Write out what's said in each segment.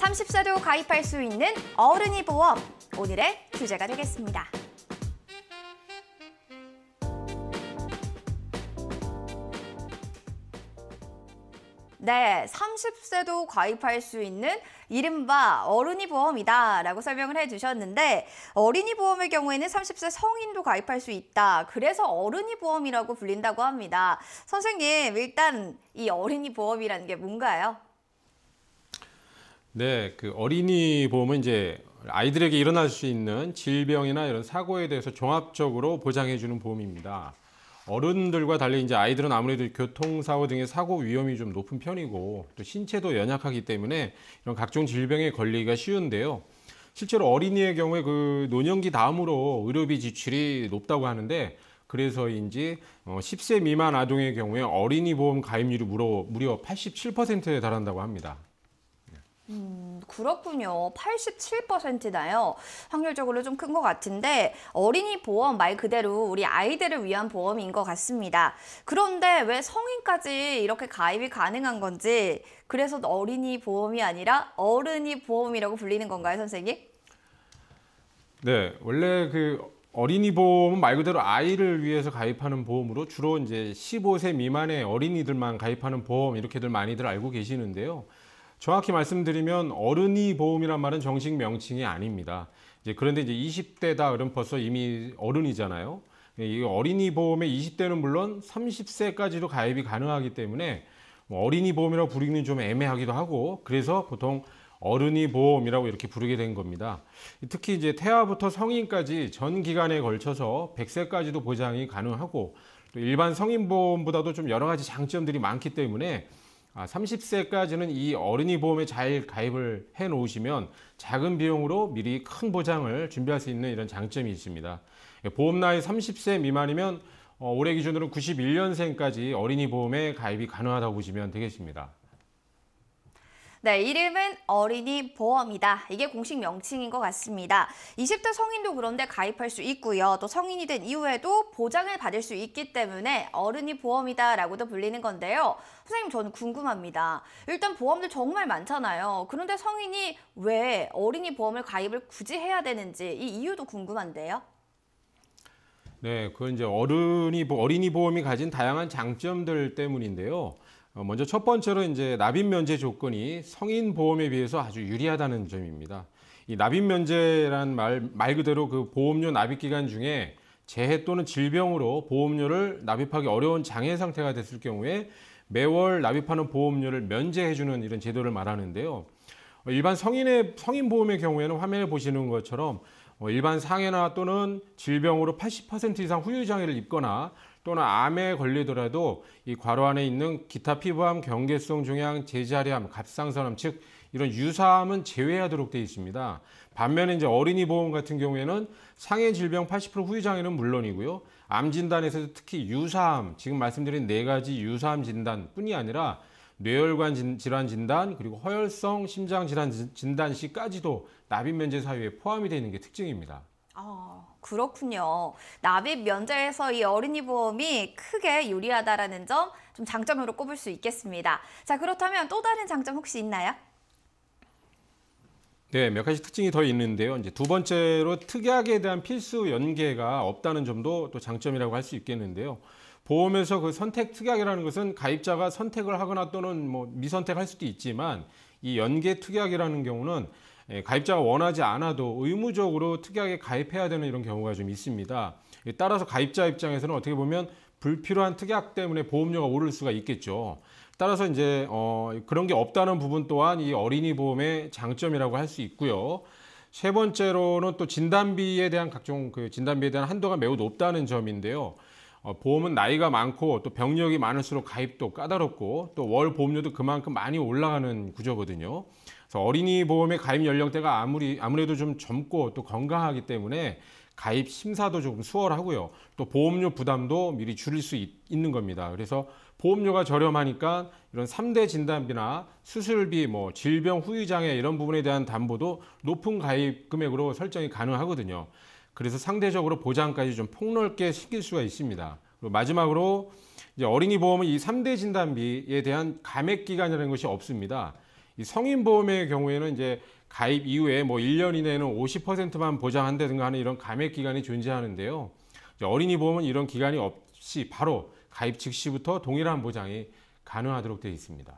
30세도 가입할 수 있는 어른이 보험, 오늘의 주제가 되겠습니다. 네, 30세도 가입할 수 있는 이른바 어른이 보험이다 라고 설명을 해주셨는데 어린이 보험의 경우에는 30세 성인도 가입할 수 있다. 그래서 어른이 보험이라고 불린다고 합니다. 선생님, 일단 이 어린이 보험이라는 게 뭔가요? 네, 그 어린이 보험은 이제 아이들에게 일어날 수 있는 질병이나 이런 사고에 대해서 종합적으로 보장해 주는 보험입니다. 어른들과 달리 이제 아이들은 아무래도 교통사고 등의 사고 위험이 좀 높은 편이고 또 신체도 연약하기 때문에 이런 각종 질병에 걸리기가 쉬운데요. 실제로 어린이의 경우에 그 노년기 다음으로 의료비 지출이 높다고 하는데 그래서인지 10세 어, 미만 아동의 경우에 어린이 보험 가입률이 무려 87%에 달한다고 합니다. 음, 그렇군요. 87%나요. 확률적으로 좀 큰 것 같은데 어린이 보험 말 그대로 우리 아이들을 위한 보험인 것 같습니다. 그런데 왜 성인까지 이렇게 가입이 가능한 건지 그래서 어린이 보험이 아니라 어른이 보험이라고 불리는 건가요, 선생님? 네, 원래 그 어린이 보험은 말 그대로 아이를 위해서 가입하는 보험으로 주로 이제 15세 미만의 어린이들만 가입하는 보험 이렇게들 많이들 알고 계시는데요. 정확히 말씀드리면 어른이 보험이란 말은 정식 명칭이 아닙니다. 이제 그런데 이제 20대다 그럼 벌써 이미 어른이잖아요. 이 어린이 보험에 20대는 물론 30세까지도 가입이 가능하기 때문에 뭐 어린이 보험이라고 부르기는 좀 애매하기도 하고 그래서 보통 어른이 보험이라고 이렇게 부르게 된 겁니다. 특히 이제 태아부터 성인까지 전 기간에 걸쳐서 100세까지도 보장이 가능하고 또 일반 성인 보험보다도 좀 여러 가지 장점들이 많기 때문에 아, 30세까지는 이 어린이 보험에 잘 가입을 해 놓으시면 작은 비용으로 미리 큰 보장을 준비할 수 있는 이런 장점이 있습니다. 보험 나이 30세 미만이면 어, 올해 기준으로 91년생까지 어린이 보험에 가입이 가능하다고 보시면 되겠습니다. 네, 이름은 어린이 보험이다. 이게 공식 명칭인 것 같습니다. 20대 성인도 그런데 가입할 수 있고요. 또 성인이 된 이후에도 보장을 받을 수 있기 때문에 어른이 보험이다라고도 불리는 건데요. 선생님, 저는 궁금합니다. 일단 보험들 정말 많잖아요. 그런데 성인이 왜 어린이 보험을 가입을 굳이 해야 되는지 이 이유도 궁금한데요. 네, 그건 이제 어른이 어린이 보험이 가진 다양한 장점들 때문인데요. 어, 먼저 첫 번째로 이제 납입 면제 조건이 성인 보험에 비해서 아주 유리하다는 점입니다. 이 납입 면제란 말, 말 그대로 그 보험료 납입 기간 중에 재해 또는 질병으로 보험료를 납입하기 어려운 장애 상태가 됐을 경우에 매월 납입하는 보험료를 면제해주는 이런 제도를 말하는데요. 어, 일반 성인의 성인 보험의 경우에는 화면에 보시는 것처럼 어, 일반 상해나 또는 질병으로 80% 이상 후유 장애를 입거나 또는 암에 걸리더라도 이 괄호 안에 있는 기타 피부암, 경계성 종양, 제자리암, 갑상선암 즉 이런 유사암은 제외하도록 되어 있습니다. 반면에 이제 어린이 보험 같은 경우에는 상해 질병 80% 후유 장애는 물론이고요. 암 진단에서도 특히 유사암, 지금 말씀드린 네 가지 유사암 진단뿐이 아니라 뇌혈관 질환 진단 그리고 허혈성 심장 질환 진단 시까지도 납입 면제 사유에 포함이 되는게 특징입니다. 아, 그렇군요. 납입 면제에서 이 어린이 보험이 크게 유리하다라는 점 좀 장점으로 꼽을 수 있겠습니다. 자, 그렇다면 또 다른 장점 혹시 있나요? 네, 몇 가지 특징이 더 있는데요. 이제 두 번째로 특약에 대한 필수 연계가 없다는 점도 또 장점이라고 할 수 있겠는데요. 보험에서 그 선택 특약이라는 것은 가입자가 선택을 하거나 또는 뭐 미선택할 수도 있지만 이 연계 특약이라는 경우는 예, 가입자가 원하지 않아도 의무적으로 특약에 가입해야 되는 이런 경우가 좀 있습니다. 예, 따라서 가입자 입장에서는 어떻게 보면 불필요한 특약 때문에 보험료가 오를 수가 있겠죠. 따라서 이제 어, 그런 게 없다는 부분 또한 이 어린이 보험의 장점이라고 할 수 있고요. 세 번째로는 또 진단비에 대한 각종 그 진단비에 대한 한도가 매우 높다는 점인데요. 어, 보험은 나이가 많고 또 병력이 많을수록 가입도 까다롭고 또 월 보험료도 그만큼 많이 올라가는 구조거든요. 그래서 어린이 보험의 가입 연령대가 아무리 아무래도 좀 젊고 또 건강하기 때문에 가입 심사도 조금 수월하고요. 또 보험료 부담도 미리 줄일 수 있, 는 겁니다. 그래서 보험료가 저렴하니까 이런 3대 진단비나 수술비, 뭐 질병 후유장애 이런 부분에 대한 담보도 높은 가입 금액으로 설정이 가능하거든요. 그래서 상대적으로 보장까지 좀 폭넓게 시킬 수가 있습니다. 그리고 마지막으로 이제 어린이 보험은 이 3대 진단비에 대한 감액 기간이라는 것이 없습니다. 이 성인 보험의 경우에는 이제 가입 이후에 뭐 1년 이내는 에 50%만 보장한다든가 하는 이런 감액 기간이 존재하는데요. 어린이 보험은 이런 기간이 없이 바로 가입 즉시부터 동일한 보장이 가능하도록 되어 있습니다.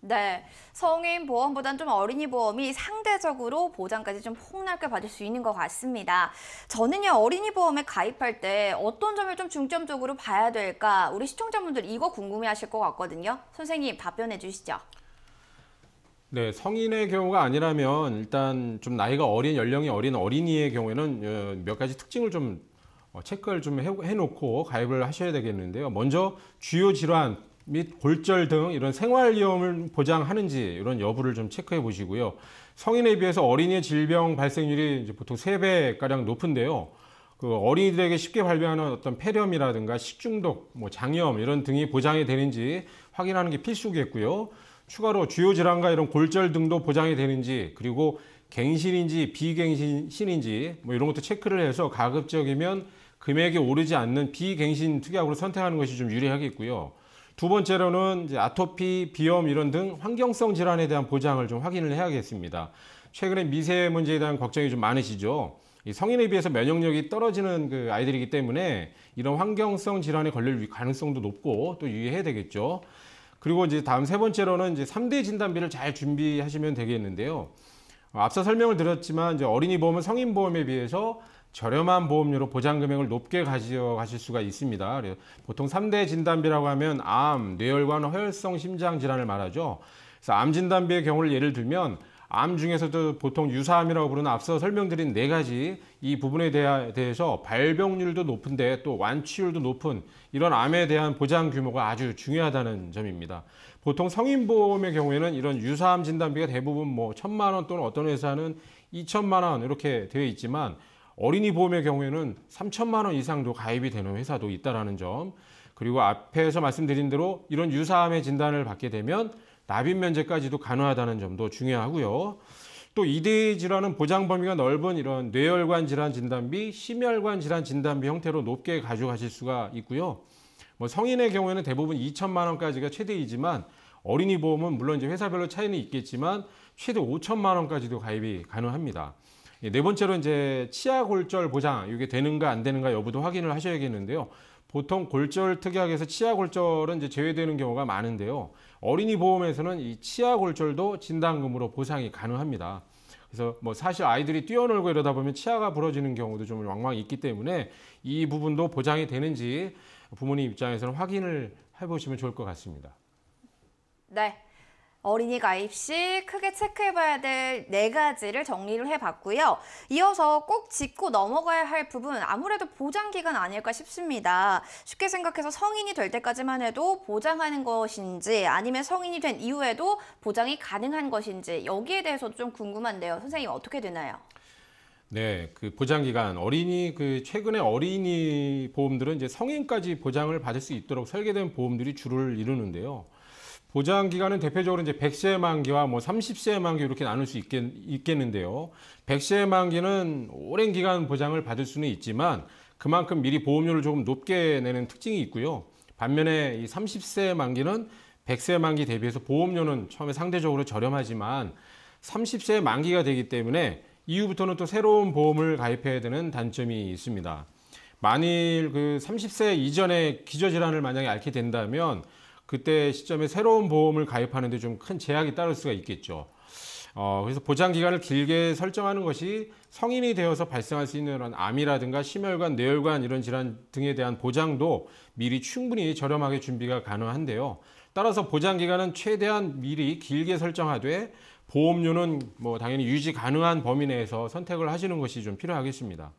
네, 성인 보험보단 좀 어린이 보험이 상대적으로 보장까지 좀 폭넓게 받을 수 있는 것 같습니다. 저는요 어린이 보험에 가입할 때 어떤 점을 좀 중점적으로 봐야 될까 우리 시청자분들 이거 궁금해하실 것 같거든요. 선생님 답변해 주시죠. 네, 성인의 경우가 아니라면 일단 좀 나이가 어린 연령이 어린 어린이의 경우에는 어, 몇 가지 특징을 좀 어, 체크를 좀 해놓고 가입을 하셔야 되겠는데요. 먼저 주요 질환 및 골절 등 이런 생활 위험을 보장하는지 이런 여부를 좀 체크해 보시고요. 성인에 비해서 어린이의 질병 발생률이 보통 세배 가량 높은데요. 그 어린이들에게 쉽게 발병하는 어떤 폐렴이라든가 식중독, 뭐 장염 이런 등이 보장이 되는지 확인하는 게 필수겠고요. 추가로 주요 질환과 이런 골절 등도 보장이 되는지 그리고 갱신인지 비갱신인지 뭐 이런 것도 체크를 해서 가급적이면 금액이 오르지 않는 비갱신 특약으로 선택하는 것이 좀 유리하겠고요. 두 번째로는 이제 아토피, 비염 이런 등 환경성 질환에 대한 보장을 좀 확인을 해야겠습니다. 최근에 미세 문제에 대한 걱정이 좀 많으시죠. 성인에 비해서 면역력이 떨어지는 그 아이들이기 때문에 이런 환경성 질환에 걸릴 가능성도 높고 또 유의해야 되겠죠. 그리고 이제 다음 세 번째로는 이제 3대 진단비를 잘 준비하시면 되겠는데요. 어, 앞서 설명을 드렸지만 이제 어린이 보험은 성인 보험에 비해서 저렴한 보험료로 보장 금액을 높게 가져가실 수가 있습니다. 보통 3대 진단비라고 하면 암, 뇌혈관 허혈성 심장 질환을 말하죠. 그래서 암 진단비의 경우를 예를 들면 암 중에서도 보통 유사암이라고 부르는 앞서 설명드린 네 가지 이 부분에 대해서 발병률도 높은데 또 완치율도 높은 이런 암에 대한 보장 규모가 아주 중요하다는 점입니다. 보통 성인보험의 경우에는 이런 유사암 진단비가 대부분 뭐 천만 원 또는 어떤 회사는 이천만원 이렇게 되어 있지만 어린이 보험의 경우에는 삼천만원 이상도 가입이 되는 회사도 있다라는 점. 그리고 앞에서 말씀드린 대로 이런 유사암의 진단을 받게 되면 납입 면제까지도 가능하다는 점도 중요하고요. 또 이대 질환은 보장 범위가 넓은 이런 뇌혈관 질환 진단비, 심혈관 질환 진단비 형태로 높게 가져가실 수가 있고요. 뭐 성인의 경우에는 대부분 2천만 원까지가 최대이지만 어린이 보험은 물론 이제 회사별로 차이는 있겠지만 최대 5천만 원까지도 가입이 가능합니다. 예, 네 번째로 이제 치아 골절 보장 이게 되는가 안 되는가 여부도 확인을 하셔야겠는데요. 보통 골절 특약에서 치아 골절은 이제 제외되는 경우가 많은데요. 어린이 보험에서는 이 치아 골절도 진단금으로 보상이 가능합니다. 그래서 뭐 사실 아이들이 뛰어놀고 이러다 보면 치아가 부러지는 경우도 좀 왕왕 있기 때문에 이 부분도 보장이 되는지 부모님 입장에서는 확인을 해보시면 좋을 것 같습니다. 네. 어린이 가입 시 크게 체크해봐야 될 네 가지를 정리를 해봤고요. 이어서 꼭 짚고 넘어가야 할 부분 아무래도 보장기간 아닐까 싶습니다. 쉽게 생각해서 성인이 될 때까지만 해도 보장하는 것인지 아니면 성인이 된 이후에도 보장이 가능한 것인지 여기에 대해서 좀 궁금한데요. 선생님 어떻게 되나요? 네, 그 보장 기간 어린이 그 최근에 어린이 보험들은 이제 성인까지 보장을 받을 수 있도록 설계된 보험들이 주를 이루는데요. 보장 기간은 대표적으로 이제 100세 만기와 뭐 30세 만기 이렇게 나눌 수 있겠, 있겠는데요. 100세 만기는 오랜 기간 보장을 받을 수는 있지만 그만큼 미리 보험료를 조금 높게 내는 특징이 있고요. 반면에 이 30세 만기는 100세 만기 대비해서 보험료는 처음에 상대적으로 저렴하지만 30세 만기가 되기 때문에 이후부터는 또 새로운 보험을 가입해야 되는 단점이 있습니다. 만일 그 30세 이전에 기저질환을 만약에 앓게 된다면 그때 시점에 새로운 보험을 가입하는데 좀 큰 제약이 따를 수가 있겠죠. 어, 그래서 보장 기간을 길게 설정하는 것이 성인이 되어서 발생할 수 있는 이런 암이라든가 심혈관, 뇌혈관 이런 질환 등에 대한 보장도 미리 충분히 저렴하게 준비가 가능한데요. 따라서 보장 기간은 최대한 미리 길게 설정하되 보험료는 뭐 당연히 유지 가능한 범위 내에서 선택을 하시는 것이 좀 필요하겠습니다.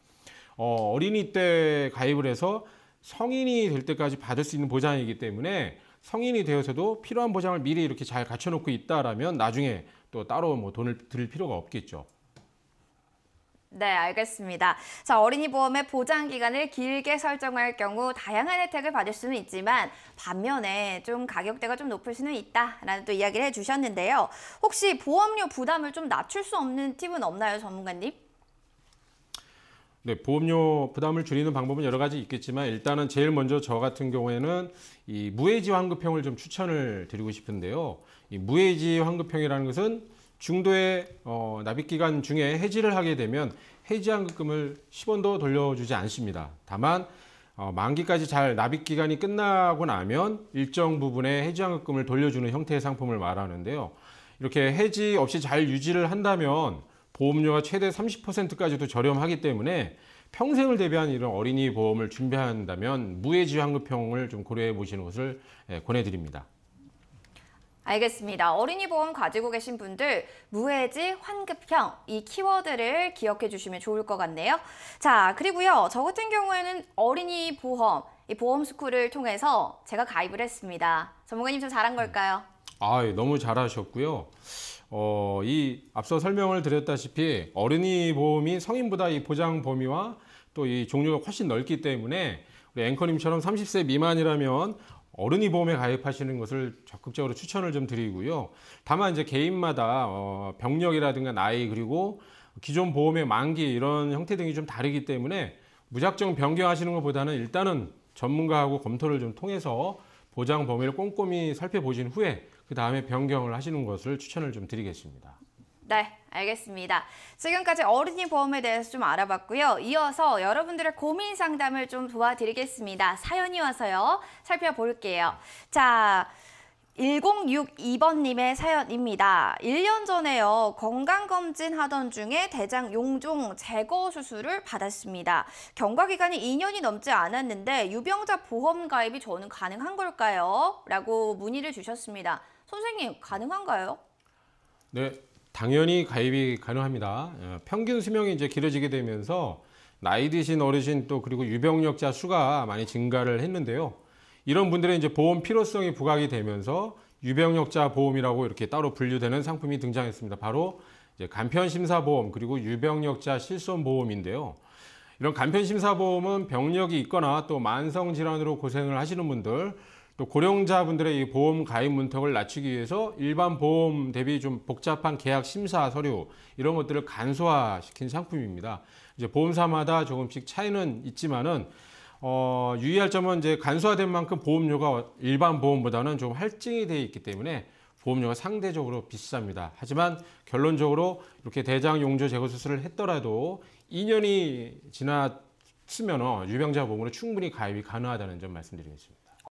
어, 어린이 때 가입을 해서 성인이 될 때까지 받을 수 있는 보장이기 때문에 성인이 되어서도 필요한 보장을 미리 이렇게 잘 갖춰놓고 있다라면 나중에 또 따로 뭐 돈을 들일 필요가 없겠죠. 네, 알겠습니다. 자, 어린이 보험의 보장 기간을 길게 설정할 경우 다양한 혜택을 받을 수는 있지만 반면에 좀 가격대가 좀 높을 수는 있다라는 또 이야기를 해주셨는데요. 혹시 보험료 부담을 좀 낮출 수 없는 팁은 없나요, 전문가님? 네, 보험료 부담을 줄이는 방법은 여러 가지 있겠지만 일단은 제일 먼저 저 같은 경우에는 이 무해지 환급형을 좀 추천을 드리고 싶은데요. 이 무해지 환급형이라는 것은 중도에 어, 납입 기간 중에 해지를 하게 되면 해지 환급금을 10원도 돌려주지 않습니다. 다만 어, 만기까지 잘 납입 기간이 끝나고 나면 일정 부분의 해지 환급금을 돌려주는 형태의 상품을 말하는데요. 이렇게 해지 없이 잘 유지를 한다면 보험료가 최대 30%까지도 저렴하기 때문에 평생을 대비한 이런 어린이 보험을 준비한다면 무해지환급형을 좀 고려해 보시는 것을 예, 권해드립니다. 알겠습니다. 어린이 보험 가지고 계신 분들 무해지, 환급형 이 키워드를 기억해 주시면 좋을 것 같네요. 자, 그리고요. 저 같은 경우에는 어린이 보험, 이 보험스쿨을 통해서 제가 가입을 했습니다. 전문가님 좀 잘한 음. 걸까요? 아, 예, 너무 잘하셨고요. 어, 이 앞서 설명을 드렸다시피 어린이 보험이 성인보다 이 보장 범위와 또 이 종류가 훨씬 넓기 때문에 우리 앵커님처럼 30세 미만이라면 어른이 보험에 가입하시는 것을 적극적으로 추천을 좀 드리고요. 다만 이제 개인마다 어, 병력이라든가 나이 그리고 기존 보험의 만기 이런 형태 등이 좀 다르기 때문에 무작정 변경하시는 것보다는 일단은 전문가하고 검토를 좀 통해서 보장 범위를 꼼꼼히 살펴보신 후에 그 다음에 변경을 하시는 것을 추천을 좀 드리겠습니다. 네, 알겠습니다. 지금까지 어린이 보험에 대해서 좀 알아봤고요. 이어서 여러분들의 고민 상담을 좀 도와드리겠습니다. 사연이 와서요. 살펴볼게요. 자. 1062번님의 사연입니다. 1년 전에요, 건강검진 하던 중에 대장 용종 제거 수술을 받았습니다. 경과기간이 2년이 넘지 않았는데, 유병자 보험 가입이 저는 가능한 걸까요? 라고 문의를 주셨습니다. 선생님 가능한가요? 네, 당연히 가입이 가능합니다. 예, 평균 수명이 이제 길어지게 되면서 나이 드신 어르신 또 그리고 유병력자 수가 많이 증가를 했는데요. 이런 분들은 이제 보험 필요성이 부각이 되면서 유병력자 보험이라고 이렇게 따로 분류되는 상품이 등장했습니다. 바로 이제 간편심사보험 그리고 유병력자 실손보험인데요. 이런 간편심사보험은 병력이 있거나 또 만성질환으로 고생을 하시는 분들 또 고령자분들의 이 보험 가입 문턱을 낮추기 위해서 일반 보험 대비 좀 복잡한 계약 심사 서류 이런 것들을 간소화시킨 상품입니다. 이제 보험사마다 조금씩 차이는 있지만은 어, 유의할 점은 이제 간소화된 만큼 보험료가 일반 보험보다는 좀 할증이 되어 있기 때문에 보험료가 상대적으로 비쌉니다. 하지만 결론적으로 이렇게 대장 용조 제거 수술을 했더라도 2년이 지났으면 유병자 보험으로 충분히 가입이 가능하다는 점 말씀드리겠습니다.